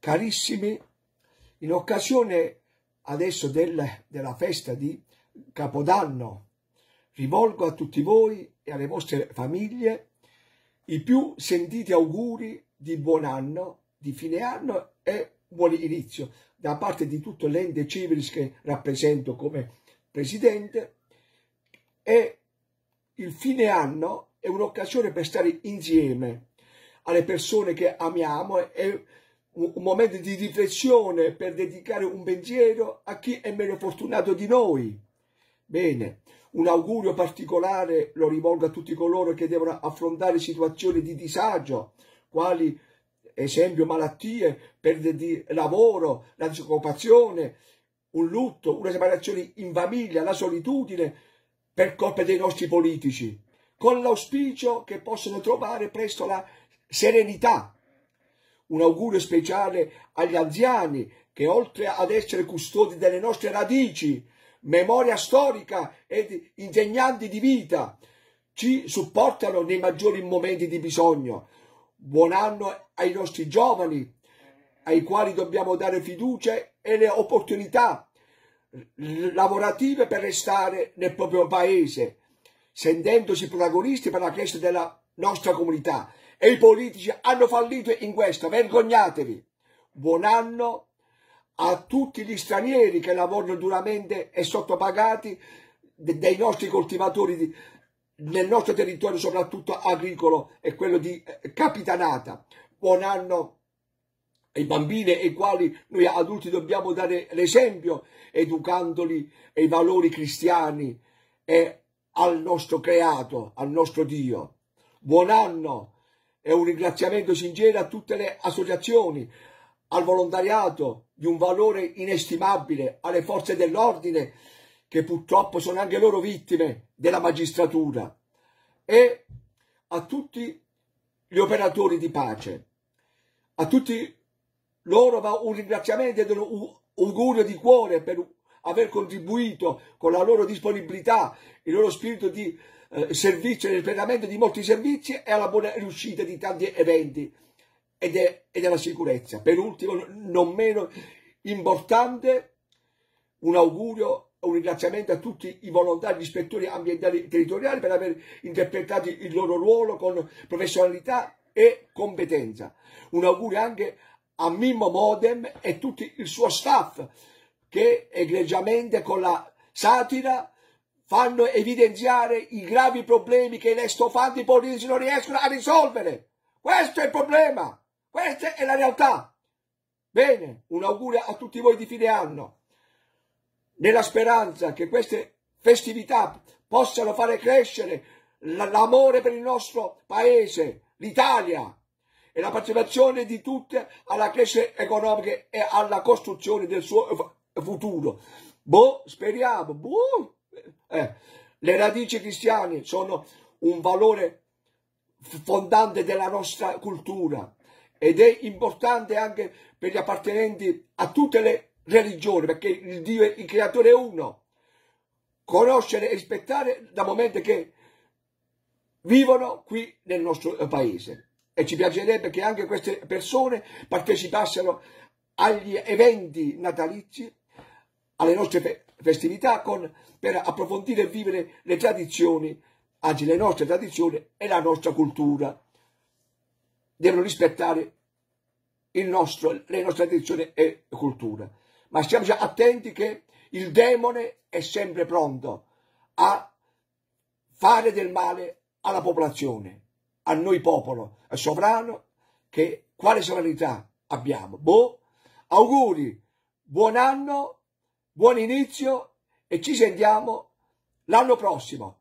Carissimi, in occasione adesso del, della festa di Capodanno, rivolgo a tutti voi e alle vostre famiglie i più sentiti auguri di buon anno, di fine anno e buon inizio da parte di tutto l'ente civilis che rappresento come presidente e il fine anno è un'occasione per stare insieme alle persone che amiamo e un momento di riflessione per dedicare un pensiero a chi è meno fortunato di noi. Bene, un augurio particolare lo rivolgo a tutti coloro che devono affrontare situazioni di disagio, quali esempio malattie, perdite di lavoro, la disoccupazione, un lutto, una separazione in famiglia, la solitudine per colpa dei nostri politici, con l'auspicio che possano trovare presto la serenità un augurio speciale agli anziani che oltre ad essere custodi delle nostre radici, memoria storica ed insegnanti di vita, ci supportano nei maggiori momenti di bisogno. Buon anno ai nostri giovani, ai quali dobbiamo dare fiducia e le opportunità lavorative per restare nel proprio paese, sentendosi protagonisti per la crescita della nostra comunità e i politici hanno fallito in questo, vergognatevi. Buon anno a tutti gli stranieri che lavorano duramente e sottopagati dei nostri coltivatori di, nel nostro territorio, soprattutto agricolo e quello di eh, Capitanata. Buon anno ai bambini ai quali noi adulti dobbiamo dare l'esempio educandoli ai valori cristiani e al nostro creato, al nostro Dio. Buon anno e un ringraziamento sincero a tutte le associazioni, al volontariato di un valore inestimabile, alle forze dell'ordine che purtroppo sono anche loro vittime della magistratura e a tutti gli operatori di pace. A tutti loro va un ringraziamento ed un augurio di cuore per aver contribuito con la loro disponibilità, il loro spirito di eh, servizio e nell'espletamento di molti servizi e alla buona riuscita di tanti eventi ed è, ed è la sicurezza. Per ultimo, non meno importante, un augurio e un ringraziamento a tutti i volontari gli ispettori ambientali territoriali per aver interpretato il loro ruolo con professionalità e competenza. Un augurio anche a Mimmo Modem e tutto il suo staff che egregiamente con la satira fanno evidenziare i gravi problemi che le stoffanti politici non riescono a risolvere. Questo è il problema, questa è la realtà. Bene, un augurio a tutti voi di fine anno, nella speranza che queste festività possano fare crescere l'amore per il nostro paese, l'Italia, e la partecipazione di tutte alla crescita economica e alla costruzione del suo futuro. Boh, speriamo, boh. Le radici cristiane sono un valore fondante della nostra cultura ed è importante anche per gli appartenenti a tutte le religioni perché il Dio, il creatore è uno. Conoscere e rispettare dal momento che vivono qui nel nostro eh, paese e ci piacerebbe che anche queste persone partecipassero agli eventi natalizi, alle nostre festività con, per approfondire e vivere le tradizioni, anzi le nostre tradizioni e la nostra cultura. Devono rispettare nostro, le nostre tradizioni e cultura. Ma stiamo già attenti che il demone è sempre pronto a fare del male alla popolazione, a noi popolo, al sovrano, che quale sovranità abbiamo? Boh, auguri, buon anno buon inizio e ci sentiamo l'anno prossimo.